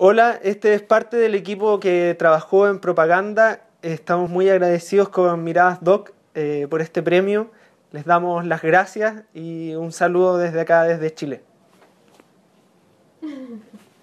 Hola, este es parte del equipo que trabajó en propaganda. Estamos muy agradecidos con Miradas Doc eh, por este premio. Les damos las gracias y un saludo desde acá, desde Chile.